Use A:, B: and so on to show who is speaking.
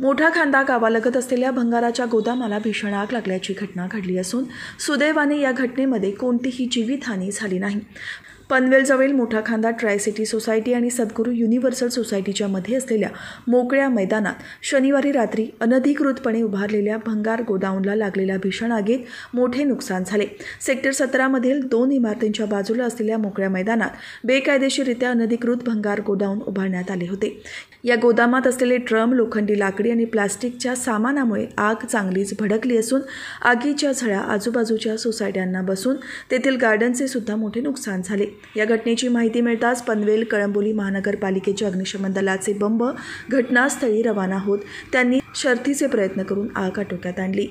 A: मोठा खांदा गावालगत असलेल्या भंगाराच्या गोदामाला भीषण आग लागल्याची घटना घडली असून सुदैवाने या घटनेमध्ये कोणतीही जीवितहानी झाली नाही पनवेलजवळील मोठा खांदा ट्राय सिटी सोसायटी आणि सद्गुरू युनिव्हर्सल सोसायटीच्या मध्ये असलेल्या मोकळ्या मैदानात शनिवारी रात्री अनधिकृतपणे उभारलेल्या भंगार गोदाऊनला लागलेल्या भीषण आगीत मोठे नुकसान झाले सेक्टर सतरामधील दोन इमारतींच्या बाजूला असलेल्या मोकळ्या मैदानात बेकायदेशीरित्या अनधिकृत भंगार गोदाऊन उभारण्यात आले होते या गोदामात असलेले ड्रम लोखंडी लाकडी आणि प्लास्टिकच्या सामानामुळे आग चांगलीच भडकली असून आगीच्या झळा आजूबाजूच्या सोसायट्यांना बसून तेथील गार्डनचे सुद्धा मोठे नुकसान झाले या घटनेची माहिती मिळताच पनवेल कळंबोली महानगरपालिकेच्या अग्निशमन दलाचे बंब घटनास्थळी रवाना होत त्यांनी शर्थीचे प्रयत्न करून आग आटोक्यात आणली